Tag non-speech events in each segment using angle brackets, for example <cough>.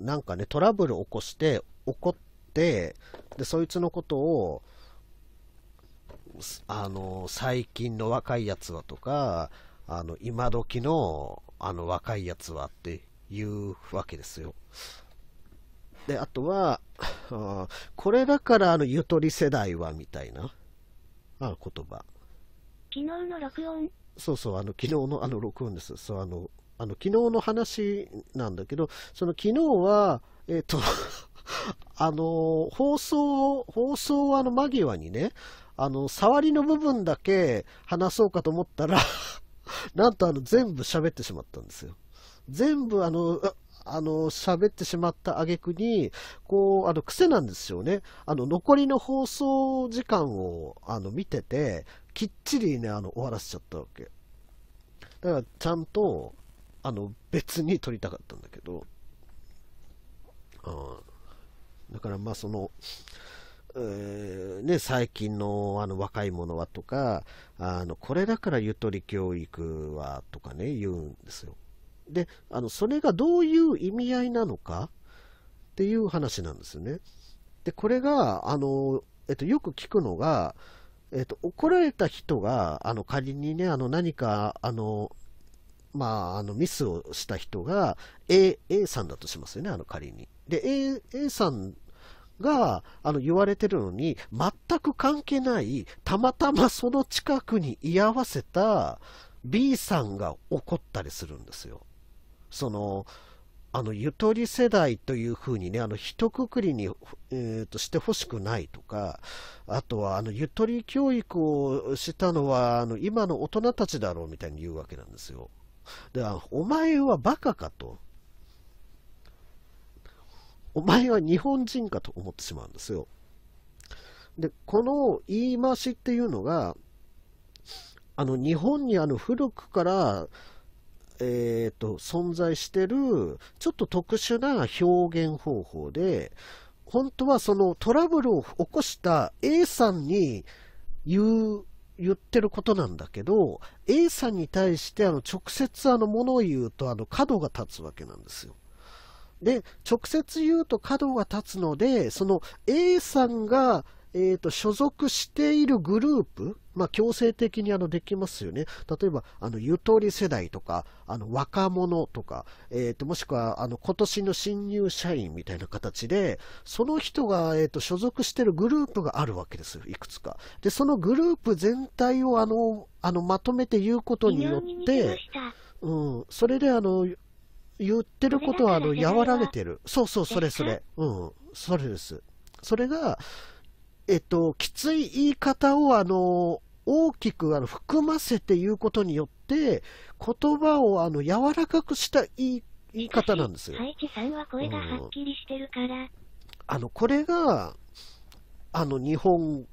なんかね、トラブル起こして、怒って、で、そいつのことを、あの、最近の若いやつはとか、あの、今時の、あの、若いやつはっていうわけですよ。で、あとは、あこれだから、あの、ゆとり世代は、みたいな、あ言葉。昨日の録音そうそう、あの、昨日のあの録音です。そう、あの、あの昨日の話なんだけど、その昨日は、えっ、ー、とあの放送、放送あの間際にね、あの、触りの部分だけ話そうかと思ったら <laughs> なんとあの、全部喋ってしまったんですよ。全部あの、あの、喋ってしまった挙句に、こう、あの、癖なんですよね。あの、残りの放送時間を、あの、見てて、きっちりね、あの、終わらせちゃったわけ。だから、ちゃんと、あの、別に撮りたかったんだけど、うん、だからまあその、えー、ね、最近のあの若い者はとか、あのこれだからゆとり教育はとかね、言うんですよ。で、あのそれがどういう意味合いなのかっていう話なんですよね。で、これが、あの、えっと、よく聞くのが、えっと、怒られた人が、あの、仮にね、あの、何か、あの、まあ、あのミスをした人が A, A さんだとしますよね、あの仮に。で、A, A さんがあの言われてるのに、全く関係ない、たまたまその近くに居合わせた B さんが怒ったりするんですよ。そのあのゆとり世代というふうにね、あの一括りに、えー、としてほしくないとか、あとはあのゆとり教育をしたのはあの今の大人たちだろうみたいに言うわけなんですよ。だから、お前はバカかと。お前は日本人かと思ってしまうんですよ。で、この言い回しっていうのが、あの、日本にあの古くから、えっ、ー、と、存在してる、ちょっと特殊な表現方法で、本当はそのトラブルを起こした A さんに言う言ってることなんだけど、A さんに対してあの直接あの物を言うとあの角が立つわけなんですよ。で、直接言うと角が立つので、その A さんがえーと、所属しているグループ、まあ、強制的にあのできますよね。例えば、あのゆとり世代とか、あの若者とか、えーと、もしくはあの今年の新入社員みたいな形で、その人が、えーと、と所属しているグループがあるわけですよ、いくつか。で、そのグループ全体をあのあのまとめて言うことによって、うん、それであの言ってることはあの和らげてる。そうそう、それそれ。うん、それです。それが、えっと、きつい言い方をあの大きくあの含ませて言うことによって、言葉をあの柔らかくした言い言い方なんですよ。佐伯さんは声がはっきりしてるから。うん、あのこれがあの日本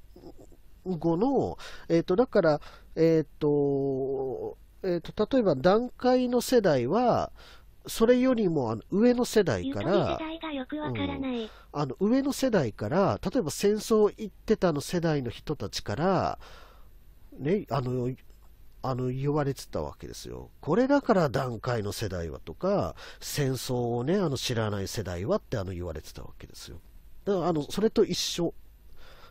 語の、えっ、と、だから、えっ、と、えっ、と、例えば、段階の世代は、それよりもあの上の世代から、あの上の世代から、例えば戦争行ってたの世代の人たちから、ね、あの、あの言われてたわけですよ。これだから段階の世代はとか、戦争をね、あの知らない世代はってあの言われてたわけですよ。だからあのそれと一緒。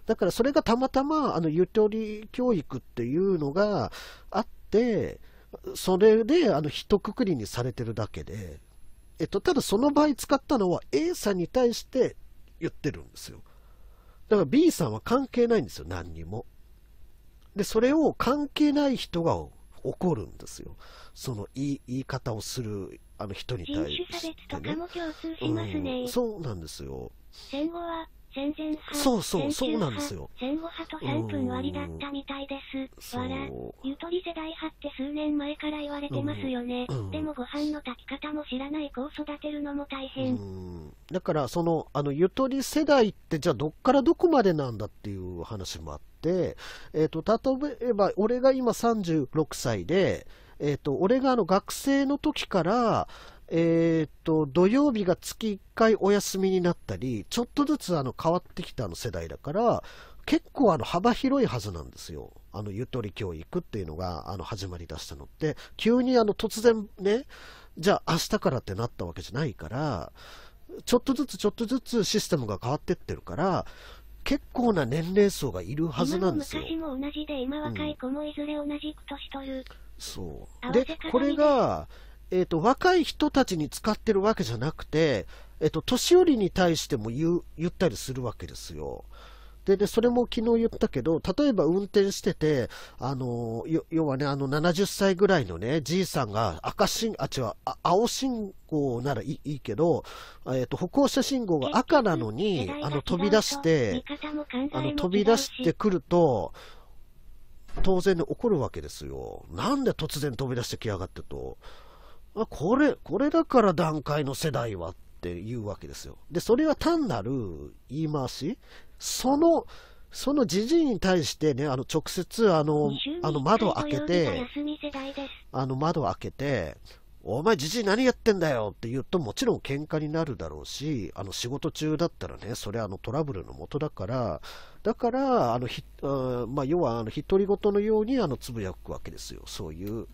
だからそれがたまたまあのゆとり教育っていうのがあって、それで、あの、一括りにされてるだけで、えっと、ただその場合使ったのは A さんに対して言ってるんですよ。だから B さんは関係ないんですよ、何にも。で、それを関係ない人が怒るんですよ。その言い言い方をするあの人に対して、ね、人種差別とかも共通しますね、うん、そうなんですよ。戦後は全然派、そうそう、そうなんですよ。戦後派と3分割だったみたいです。わら、ゆとり世代派って数年前から言われてますよね。でもご飯の炊き方も知らない子を育てるのも大変。だから、その、あの、ゆとり世代って、じゃあどっからどこまでなんだっていう話もあって、えっ、ー、と、例えば、俺が今36歳で、えっ、ー、と、俺があの学生の時から、えー、っと、土曜日が月1回お休みになったり、ちょっとずつあの変わってきたの世代だから、結構あの幅広いはずなんですよ。あのゆとり教育っていうのがあの始まりだしたのって、急にあの突然ね、じゃあ明日からってなったわけじゃないから、ちょっとずつちょっとずつシステムが変わってってるから、結構な年齢層がいるはずなんですよ。今も昔も同じで、今若い子もいずれ同じ年という。ん、そう。で、これが、えー、と、若い人たちに使ってるわけじゃなくて、えー、と、年寄りに対しても言う、言ったりするわけですよ。で、それも昨日言ったけど、例えば運転してて、あの、要はね、あの、70歳ぐらいのね、じいさんが赤信、あ、違う、青信号ならいいけど、えー、と、歩行者信号が赤なのに、あの、飛び出して、あの、飛び出してくると、当然ね、怒るわけですよ。なんで突然飛び出してきやがってと。これ、これだから段階の世代はっていうわけですよ。で、それは単なる言い回し、その、そのじじいに対してね、あの直接あの、あの窓を開けて、あの窓を開けて、お前じじい何やってんだよって言うともちろん喧嘩になるだろうし、あの仕事中だったらね、それあのトラブルのもとだから、だから、あのひ、まあ、要はあの独り言のようにあのつぶやくわけですよ。そういう、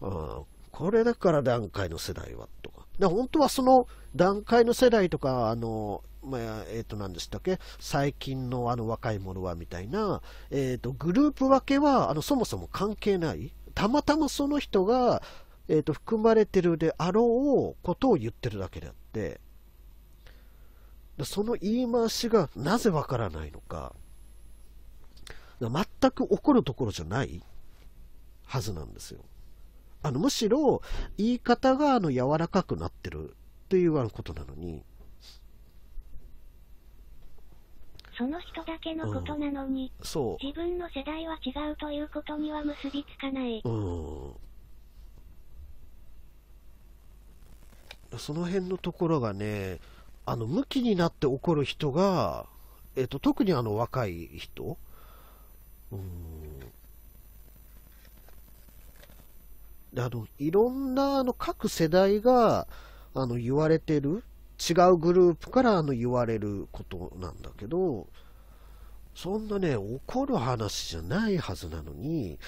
うん、これだから段階の世代はとか。で本当はその段階の世代とか、あの、まあ、えっ、ー、と、何でしたっけ最近のあの若い者はみたいな、えっ、ー、と、グループ分けは、あの、そもそも関係ない。たまたまその人が、えっ、ー、と、含まれてるであろうことを言ってるだけであって、その言い回しがなぜわからないのか、全く怒るところじゃないはずなんですよ。あのむしろ言い方があの柔らかくなってるというようなことなのに。その人だけのことなのに、うん、そう自分の世代は違うということには結びつかない。うんその辺のところがね、あの、向きになって怒る人が、えっ、と、特にあの若い人、うんであのいろんなあの各世代があの言われてる違うグループからあの言われることなんだけどそんなね怒る話じゃないはずなのに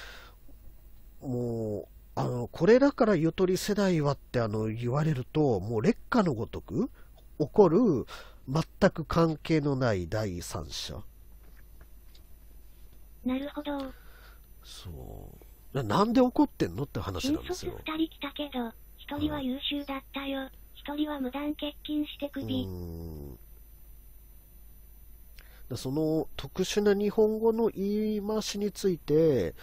もうあのこれだからゆとり世代はってあの言われるともう劣化のごとく起こる全く関係のない第三者なるほどそうななんで怒ってんのって話なんですよ。新卒2人来たけど、1人は優秀だったよ、1人は無断欠勤してクビ。その特殊な日本語の言い回しについて、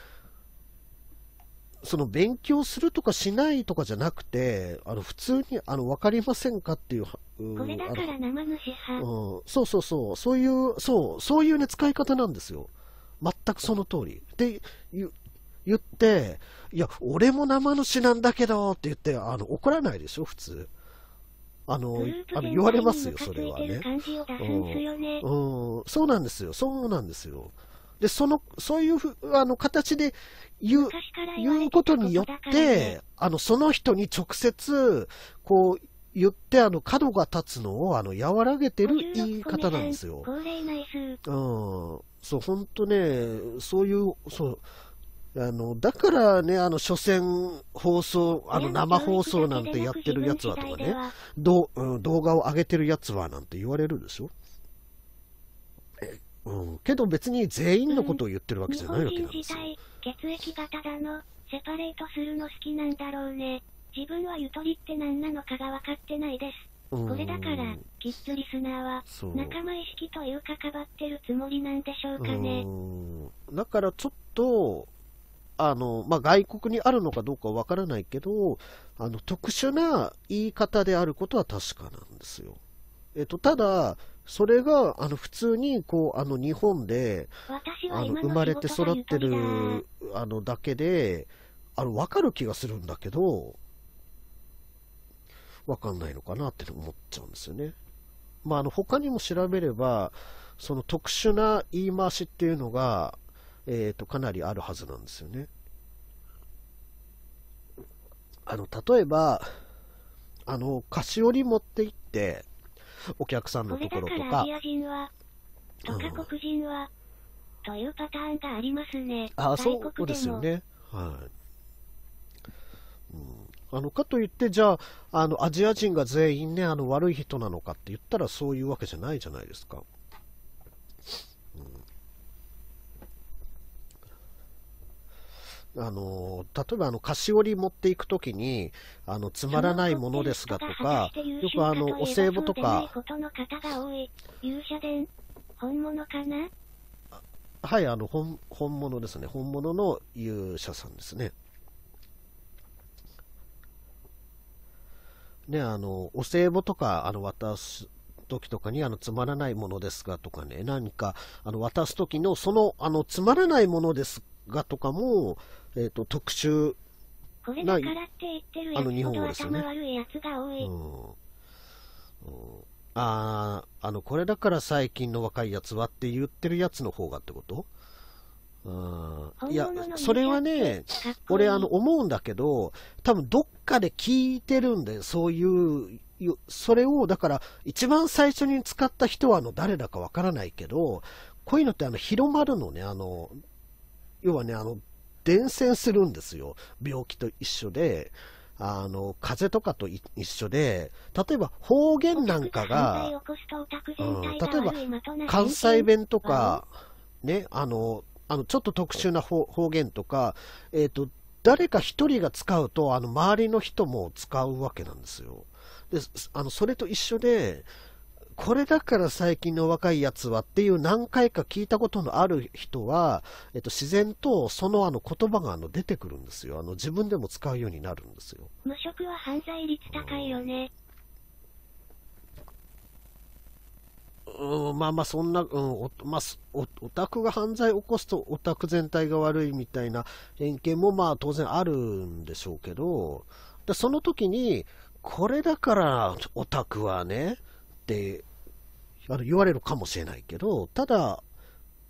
その勉強するとかしないとかじゃなくて、あの普通にあの分かりませんかっていう、うん、これだから生主派、うん、そうそうそう、そういう、そうそういう、ね、使い方なんですよ、全くその通り。で、言って、いや、俺も生主なんだけどって言って、あの、怒らないでしょ、普通。あの、あの言われますよ、それはね。うん、そうなんですよ、そうなんですよ。で、その、そういうふあの形で言う、言うことによって、あの、その人に直接、こう、言って、あの、角が立つのを、あの、和らげてる言い方なんですよ。うん。そう、ほんとね、そういう、そう、あの、だからね、あの、所詮放送、あの、生放送なんてやってるやつはとかね、どうん、動画を上げてるやつはなんて言われるでしょえ、うん、けど別に全員のことを言ってるわけじゃないわけなんですよ。血液型だの、セパレートするの好きなんだろうね。自分はゆとりって何なのかが分かってないです。これだから、キッズリスナーは、仲間意識というかかばってるつもりなんでしょうかね。だからちょっと、あの、まあ、外国にあるのかどうかわからないけど、あの、特殊な言い方であることは確かなんですよ。えっと、ただ、それが、あの、普通に、こう、あの、日本で、あの、生まれて育ってる、あの、だけで、あの、わかる気がするんだけど、わかんないのかなって思っちゃうんですよね。まあ、あの、他にも調べれば、その特殊な言い回しっていうのが、えっ、ー、と、かなりあるはずなんですよね。あの、例えば、あの、菓子折り持って行って、お客さんのところとか。アジア人は、とか黒人は、というパターンがありますね。ああ、そうですよね。はい。うん、あのかといって、じゃああの、アジア人が全員ね、あの悪い人なのかって言ったら、そういうわけじゃないじゃないですか。あの例えばあの菓子折り持っていくときにあのつまらないものですがとか、よくあのお歳暮とか。はい、あの本本物ですね、本物の勇者さんですね。ね、あのお歳暮とかあの渡す時とかにあのつまらないものですがとかね、何かあの渡す時のそのあのつまらないものですがとかも、えっ、ー、と、特殊な、日本語ですよね。うん、ああ、あの、これだから最近の若いやつはって言ってるやつの方がってことうん。いや、それはね、俺、あの、思うんだけど、多分どっかで聞いてるんだよ、そういう、それを、だから、一番最初に使った人は、あの、誰だかわからないけど、こういうのって、あの、広まるのね、あの、要はね、あの、伝染するんですよ。病気と一緒で、あの、風邪とかと一緒で、例えば方言なんかが、うん、例えば関西弁とか、ね、あの、あのちょっと特殊な方言とか、えっ、ー、と、誰か一人が使うと、あの、周りの人も使うわけなんですよ。で、あの、それと一緒で、これだから最近の若いやつはっていう何回か聞いたことのある人は、えっと、自然とそのあの言葉があの出てくるんですよあの。自分でも使うようになるんですよ。無職は犯罪率高いよね。うん、まあまあそんな、うん、おまあ、おオタクが犯罪を起こすとオタク全体が悪いみたいな偏見もまあ当然あるんでしょうけど、でその時に、これだからオタクはね、ってあ言われるかもしれないけど、ただ、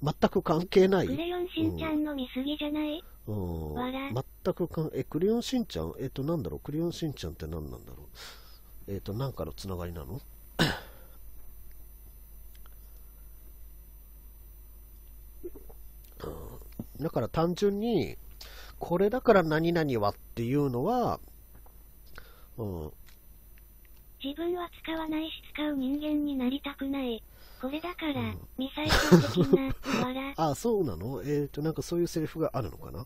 全く関係ない。クレヨンしんちゃんの見過ぎじゃない、うん、全くかん、え、クレヨンしんちゃんえっ、ー、と、なんだろうクレヨンしんちゃんって何なんだろうえっ、ー、と、なんかのつながりなの <coughs> うん、だから単純に、これだから何々はっていうのは、うん、自分は使わないし使う人間になりたくない。これだから、ミサイル的な、笑 <laughs> あ、そうなのえっ、ー、と、なんかそういうセリフがあるのかな、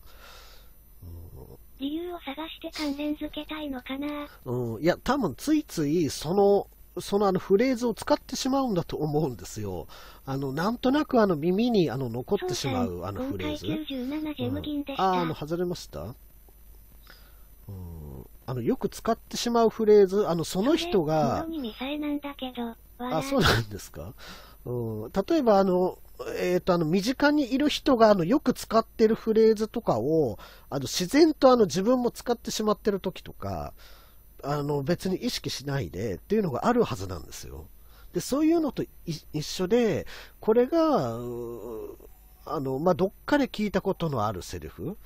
理由を探して関連付けたいのかなうん、いや、多分ついつい、その、そのあのフレーズを使ってしまうんだと思うんですよ。あの、なんとなくあの耳にあの残ってしまうあのフレーズ。あ、あの、外れましたあの、よく使ってしまうフレーズ、あの、その人が、あ、そうなんですか。うん、例えば、あの、えっ、ー、と、あの、身近にいる人が、あの、よく使ってるフレーズとかを、あの、自然と、あの、自分も使ってしまってる時とか、あの、別に意識しないでっていうのがあるはずなんですよ。で、そういうのと一緒で、これが、あの、まあ、どっかで聞いたことのあるセリフ、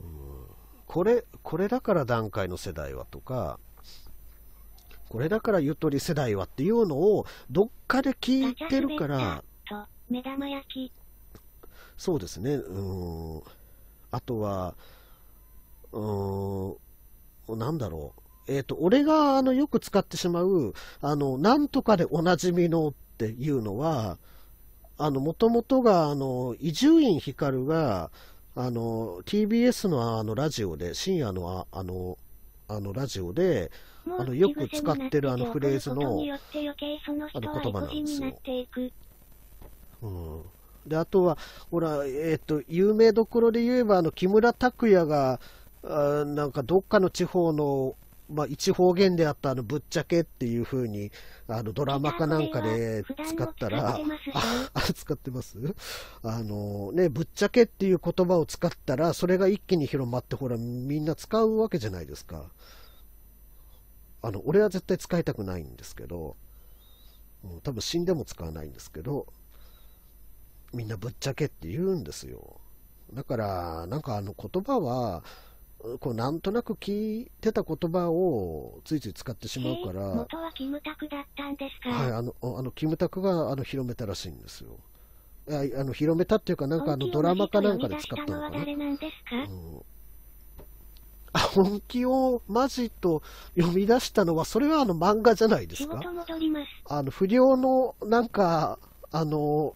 うんこれ、これだから段階の世代はとか、これだからゆとり世代はっていうのを、どっかで聞いてるから、目玉焼きそうですね、うん、あとは、うん、なんだろう、えっ、ー、と、俺があのよく使ってしまう、あの、なんとかでおなじみのっていうのは、あの、もともとが、あの、伊集院光が、あの TBS のあのラジオで深夜のああのあのラジオであのよく使ってるあのフレーズのあの言葉なんですよ。うん、であとはほら、えーと、と有名どころで言えばあの木村拓哉があなんかどっかの地方のまあ、一方言であったあのぶっちゃけっていうふうにあのドラマかなんかで使ったら、あ使ってますあのね、ぶっちゃけっていう言葉を使ったら、それが一気に広まって、ほら、みんな使うわけじゃないですか。あの、俺は絶対使いたくないんですけど、多分死んでも使わないんですけど、みんなぶっちゃけって言うんですよ。だから、なんかあの言葉は、こうなんとなく聞いてた言葉をついつい使ってしまうから、元はキムタクだったんですか、はい、あのあのキムタクがあの広めたらしいんですよ。あの広めたっていうか、なんかあのドラマかなんかで使ったのかな。本気をマジと読み出したのは、それはあの漫画じゃないですか。あの不良のなんか、あの、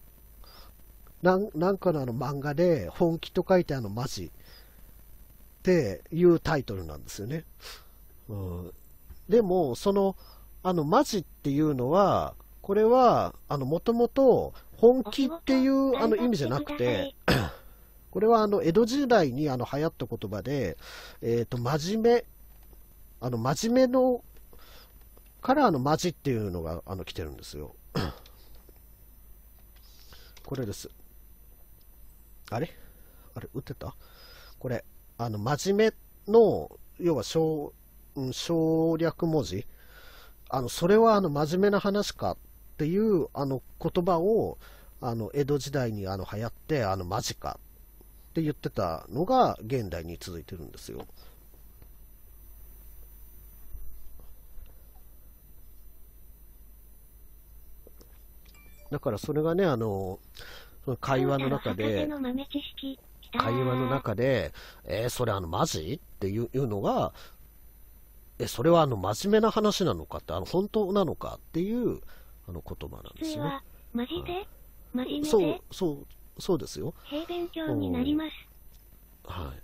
なんなんかのあの漫画で、本気と書いてあのマジっていうタイトルなんですよね。うん、でも、その、あの、マジっていうのは、これは、あの、もともと、本気っていうあの意味じゃなくて、<clears throat> これはあの江戸時代にあの流行った言葉で、えー、と真面目、あの真面目のからあのマジっていうのがあの来てるんですよ。<clears throat> これです。あれあれ、打ってたこれ。あの、真面目の、要は省、省略文字。あの、それはあの、真面目な話かっていう、あの、言葉を、あの、江戸時代にあの、流行って、あの、マジかって言ってたのが、現代に続いてるんですよ。だからそれがね、あの、会話の中で。会話の中で、えー、それあの、マジっていういうのが、え、それはあの、真面目な話なのかって、あの、本当なのかっていう、あの、言葉なんですね。マジで、はい、マジでそう、そう、そうですよ。平勉強になります。はい。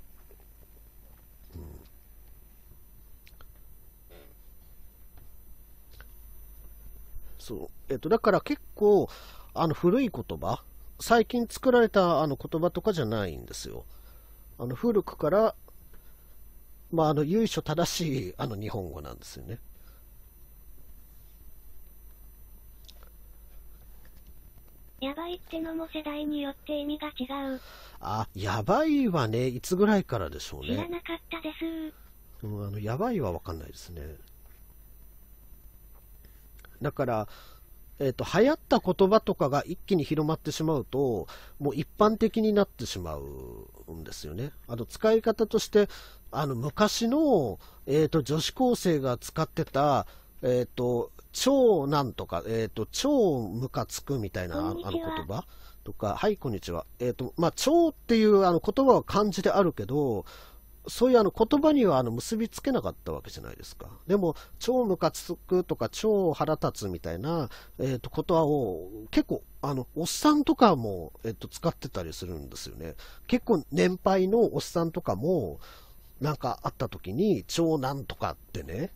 そう。えっと、だから結構、あの、古い言葉最近作られたあの言葉とかじゃないんですよ。あの古くから、まあ、あの由緒正しいあの日本語なんですよね。やばいってのも世代によって意味が違う。あ、やばいはね、いつぐらいからでしょうね。知らなかったです。うん、あの、やばいはわかんないですね。だから、えっ、ー、と、流行った言葉とかが一気に広まってしまうと、もう一般的になってしまうんですよね。あの、使い方として、あの、昔の、えっ、ー、と、女子高生が使ってた、えっ、ー、と、超なんとか、えっ、と、超ムカつくみたいな、あの言葉とか、はい、こんにちは。えっ、と、まあ、超っていうあの言葉は漢字であるけど、そういうあの言葉にはあの結びつけなかったわけじゃないですか。でも、超ムカつくとか、超腹立つみたいな、えっ、ー、と、言葉を結構、あの、おっさんとかも、えっ、ー、と、使ってたりするんですよね。結構、年配のおっさんとかも、なんかあった時に、超なんとかってね、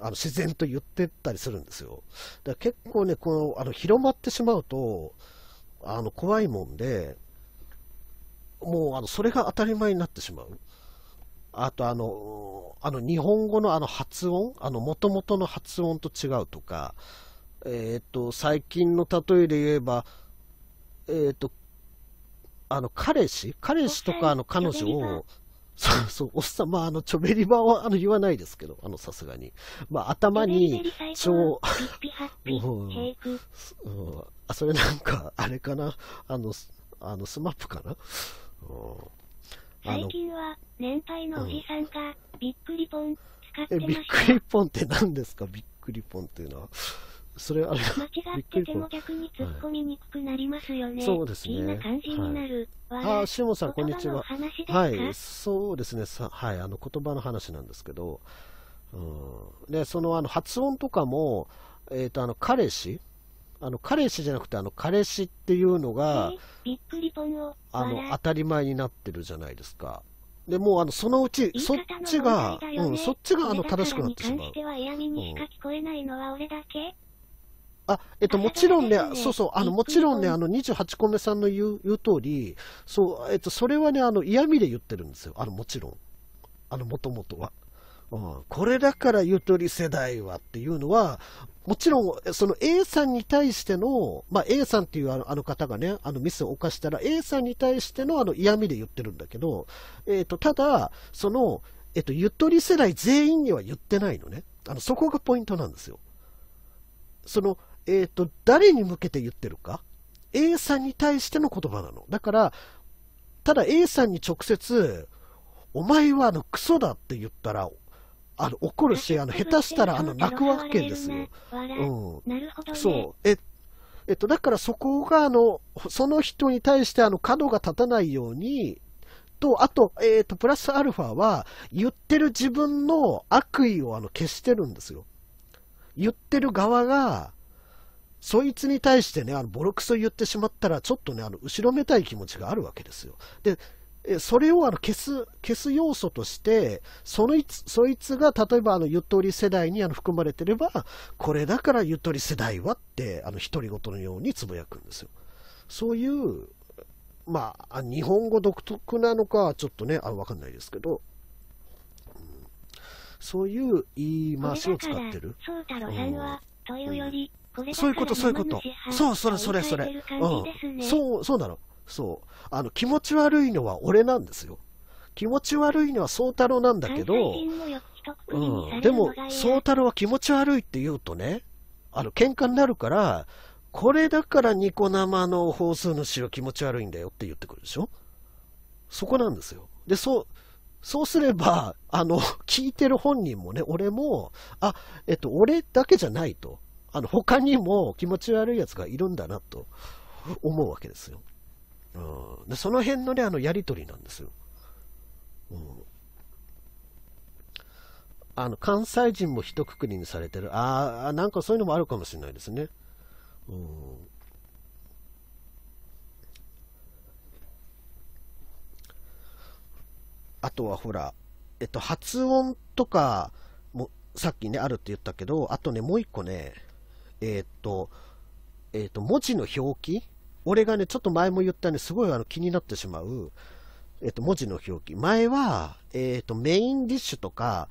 あの自然と言ってったりするんですよ。だから結構ね、この、あの、広まってしまうと、あの、怖いもんで、もう、あの、それが当たり前になってしまう。あとあの、あの日本語のあの発音、あの元々の発音と違うとか、えっ、ー、と、最近の例えで言えば、えっ、ー、と、あの、彼氏彼氏とかあの彼女を、そうそう、おっさん、まあ、あの、ちょべりばは、あの、言わないですけど、あの、さすがに。まあ、頭に、超、うん、うん、あ、それなんか、あれかな、あの、あの、スマップかな、うん最近は、年配のおじさんが、びっくりポン、使ってましびっくりポンって何ですかびっくりポンっていうのは。それあれ間違ってても逆に突っ込みにくくなりますよね。はい、そうですね。な感じになる。はい、ああ、しもさん、こんにちは。はい、そうですね。さはい、あの、言葉の話なんですけど、うん。で、その、あの、発音とかも、えっ、ー、と、あの、彼氏あの彼氏じゃなくてあの彼氏っていうのが、びっくりぽあの当たり前になってるじゃないですか。でもうあのそのうちそっちが、うん、そっちがあの正しくなってしまう。あ、えっと、もちろんね、そうそう、あの、もちろんね、あの、28個目さんの言う、言う通り、そう、えっと、それはね、あの、嫌味で言ってるんですよ。あの、もちろん。あの、もともとは。うん、これだからゆとり世代はっていうのは、もちろん、その A さんに対しての、まあ、A さんっていうあの方がね、あのミスを犯したら、A さんに対してのあの嫌味で言ってるんだけど、えっ、ー、と、ただ、その、えっ、ー、と、ゆとり世代全員には言ってないのね。あの、そこがポイントなんですよ。その、えっ、ー、と、誰に向けて言ってるか。A さんに対しての言葉なの。だから、ただ A さんに直接、お前はあのクソだって言ったら、あの、怒るし、あの、下手したら、あの、泣くわけですよ。うん。そう。え、えっと、だからそこが、あの、その人に対して、あの、角が立たないように、と、あと、えっ、と、プラスアルファは、言ってる自分の悪意をあの消してるんですよ。言ってる側が、そいつに対してね、あのボロクソ言ってしまったら、ちょっとね、あの後ろめたい気持ちがあるわけですよ。で、それをあの消す、消す要素として、そのいつ、そいつが例えばあのゆとり世代にあの含まれてれば、これだからゆとり世代はって、あの独り言のようにつぶやくんですよ。そういう、まあ、日本語独特なのか、ちょっとね、あわかんないですけど、うん、そういう言い回しを使ってる。そうろは、というより、そういうこと、そういうこと。そう、それ、それ、それ。うん。そう、そうなの。そう。あの、気持ち悪いのは俺なんですよ。気持ち悪いのは宗太郎なんだけど、うん、でも、宗太郎は気持ち悪いって言うとね、あの、喧嘩になるから、これだからニコ生の放送の城気持ち悪いんだよって言ってくるでしょそこなんですよ。で、そう、そうすれば、あの、聞いてる本人もね、俺も、あ、えっと、俺だけじゃないと。あの、他にも気持ち悪い奴がいるんだなと思うわけですよ。うん、でその辺のね、あの、やり取りなんですよ。うん、あの、関西人も一括りにされてる。ああ、なんかそういうのもあるかもしれないですね。うん。あとはほら、えっと、発音とかも、さっきね、あるって言ったけど、あとね、もう一個ね、えっと、えっと、文字の表記俺がね、ちょっと前も言ったね、すごいあの気になってしまう、えっと、文字の表記。前は、えっと、メインディッシュとか、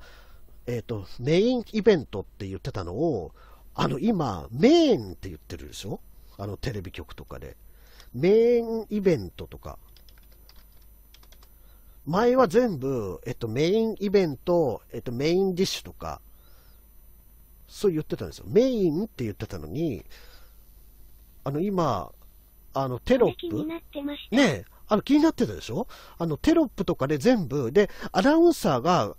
えっと、メインイベントって言ってたのを、あの、今、メインって言ってるでしょあの、テレビ局とかで。メインイベントとか。前は全部、えっと、メインイベント、えっと、メインディッシュとか、そう言ってたんですよ。メインって言ってたのに、あの、今、あの、テロップ。ねえ、あの、気になってたでしょあの、テロップとかで全部、で、アナウンサーが、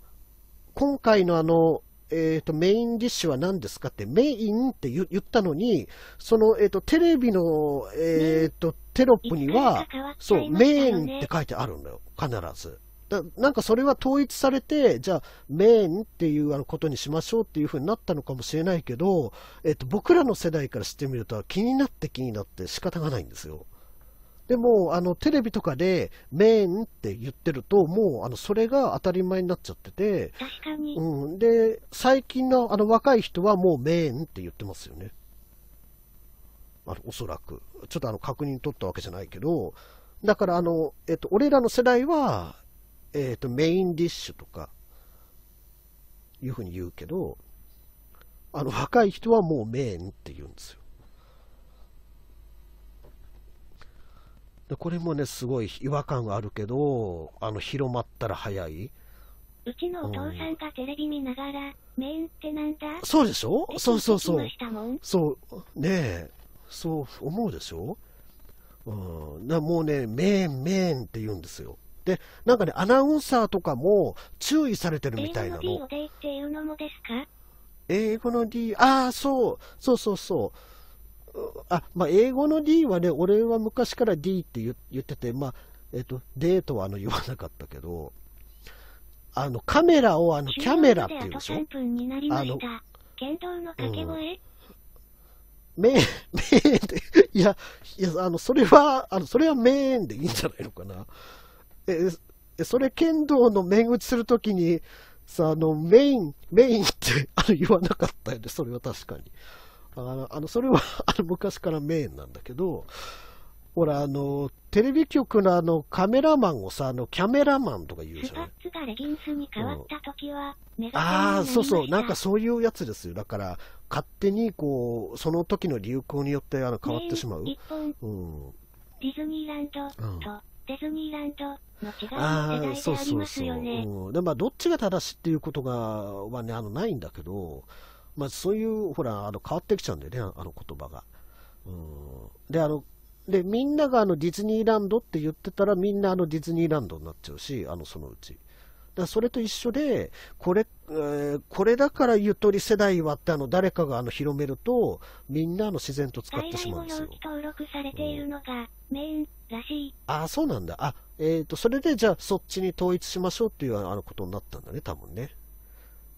今回のあの、えっ、ー、と、メインディッシュは何ですかって、メインって言ったのに、その、えっ、ー、と、テレビの、えっ、ー、と、テロップには、そう、メインって書いてあるんだよ、必ず。だなんかそれは統一されて、じゃあ、メーンっていうあのことにしましょうっていうふうになったのかもしれないけど、えっと、僕らの世代からしてみると、気になって気になって仕方がないんですよ。でも、あの、テレビとかで、メーンって言ってると、もう、あの、それが当たり前になっちゃってて、うん。で、最近の、あの、若い人はもうメーンって言ってますよね。あの、おそらく。ちょっとあの、確認取ったわけじゃないけど、だから、あの、えっと、俺らの世代は、えーと、メインディッシュとかいうふうに言うけどあの若い人はもうメインって言うんですよでこれもねすごい違和感があるけどあの広まったら早いうちのお父さんがテレビ見ながら、うん、メインってなんだそうでしょそうそうそうそうねえそう思うでしょうん、だもうね、メーン、メーンって言うんですよ。で、なんかね、アナウンサーとかも注意されてるみたいなの。英語の D ああ、そう、そうそうそう。あ、まあ、英語の D はね、俺は昔から D って言ってて、まあ、えっ、と、デートはあの言わなかったけど、あの、カメラをあの、キャメラっていうでしょあの、メーン、メーンいや、いや、あの、それは、あの、それはメーンでいいんじゃないのかな。え、それ剣道の面打ちするときに、さ、あの、メイン、メインって、<laughs> あの、言わなかったよね、それは確かに。あの、あのそれは、<laughs> あの、昔からメインなんだけど、ほら、あの、テレビ局のあの、カメラマンをさ、あの、キャメラマンとか言うじゃん。ああ、そうそう、なんかそういうやつですよ。だから、勝手に、こう、その時の流行によって、あの、変わってしまう。ディズニーランドと、うんディズニーランドの違いのありよね。そうそうそううん、でまあどっちが正しいっていうことがはねあのないんだけど、まあ、そういうほらあの変わってきちゃうんだよねあの言葉が。うん、であのでみんながあのディズニーランドって言ってたらみんなあのディズニーランドになっちゃうしあのそのうち。だそれと一緒でこれ、えー、これだからゆとり世代はってあの誰かがあの広めるとみんなの自然と使ってしまうんですよ。登録されているのが、うんメインらしい。ああ、そうなんだ。あ、えっ、ー、と、それでじゃあそっちに統一しましょうっていうあのことになったんだね、多分ね。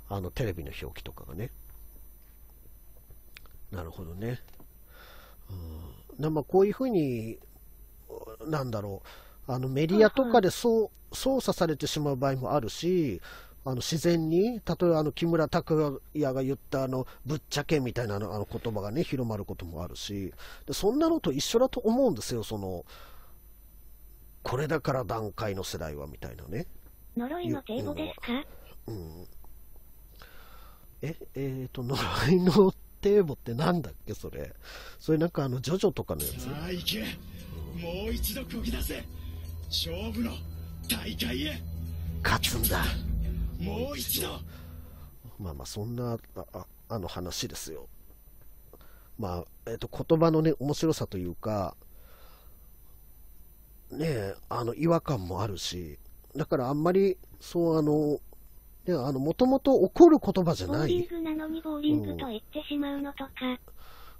あの、テレビの表記とかがね。なるほどね。うん。まあ、こういうふうに、なんだろう。あのメディアとかでそう操作されてしまう場合もあるし、あの自然に、例えばあの木村拓哉が言ったあのぶっちゃけみたいなあの言葉がね、広まることもあるしで、そんなのと一緒だと思うんですよ、その、これだから段階の世代はみたいなね。呪いの程語ですかうん。え、えっ、ー、と、呪いの程語ってなんだっけ、それ。それなんかあの、ジョジョとかのやつ。ああ、行け。もう一度こぎ出せ。勝負の大会へ。勝つんだ。もう一度まあまあそんなああの話ですよまあ、えっ、ー、と、言葉のね、面白さというか、ねえ、あの、違和感もあるし、だからあんまり、そう、あの、ね、あの、もともと怒る言葉じゃない。ボーリングなのにボーリングと言ってしまうのとか。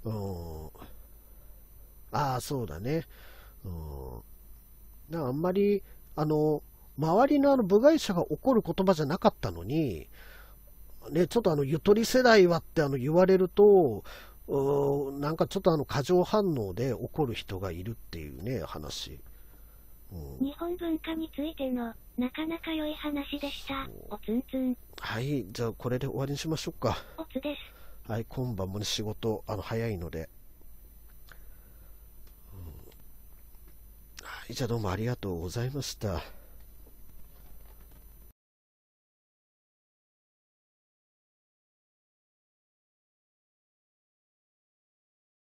うん。ああ、そうだね。うん。だあんまり、あの、周りのあの部外者が怒る言葉じゃなかったのに、ね、ちょっとあのゆとり世代はってあの言われると、うなんかちょっとあの過剰反応で怒る人がいるっていうね、話。うん、日本文化についてのなかなか良い話でした。おつんつん。はい、じゃあこれで終わりにしましょうか。おつです。はい、今晩もね、仕事、あの、早いので。うん、はい、じゃあどうもありがとうございました。